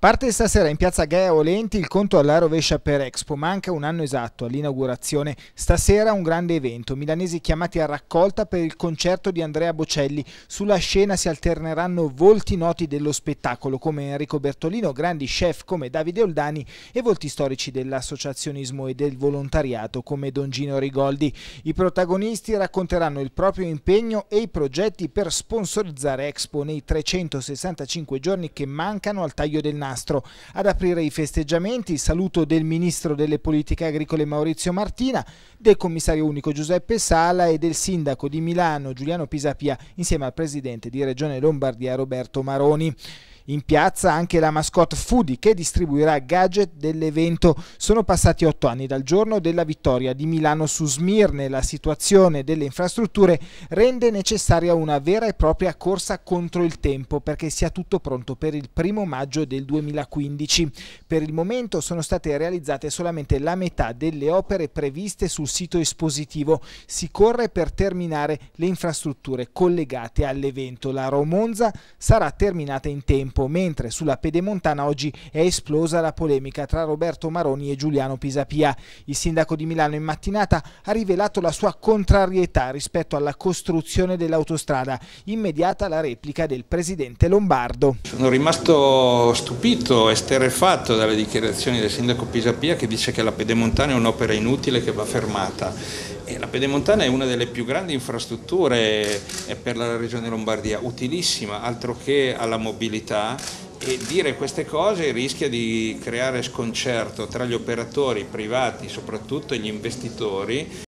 Parte stasera in piazza Gaia Olenti il conto alla rovescia per Expo, manca un anno esatto all'inaugurazione. Stasera un grande evento, milanesi chiamati a raccolta per il concerto di Andrea Bocelli. Sulla scena si alterneranno volti noti dello spettacolo come Enrico Bertolino, grandi chef come Davide Oldani e volti storici dell'associazionismo e del volontariato come Don Gino Rigoldi. I protagonisti racconteranno il proprio impegno e i progetti per sponsorizzare Expo nei 365 giorni che mancano al taglio del naso. Mastro. Ad aprire i festeggiamenti, saluto del Ministro delle Politiche Agricole Maurizio Martina, del Commissario Unico Giuseppe Sala e del Sindaco di Milano Giuliano Pisapia insieme al Presidente di Regione Lombardia Roberto Maroni. In piazza anche la mascotte Foodie che distribuirà gadget dell'evento. Sono passati otto anni dal giorno della vittoria di Milano su Smirne. La situazione delle infrastrutture rende necessaria una vera e propria corsa contro il tempo perché sia tutto pronto per il primo maggio del 2015. Per il momento sono state realizzate solamente la metà delle opere previste sul sito espositivo. Si corre per terminare le infrastrutture collegate all'evento. La Romonza sarà terminata in tempo campo, mentre sulla pedemontana oggi è esplosa la polemica tra Roberto Maroni e Giuliano Pisapia. Il sindaco di Milano in mattinata ha rivelato la sua contrarietà rispetto alla costruzione dell'autostrada, immediata la replica del presidente Lombardo. Sono rimasto stupito, esterrefatto dalle dichiarazioni del sindaco Pisapia che dice che la pedemontana è un'opera inutile che va fermata. la pedemontana è una delle più grandi infrastrutture eh, per la regione Lombardia, utilissima, altro che alla mobilità, e dire queste cose rischia di creare sconcerto tra gli operatori privati soprattutto e gli investitori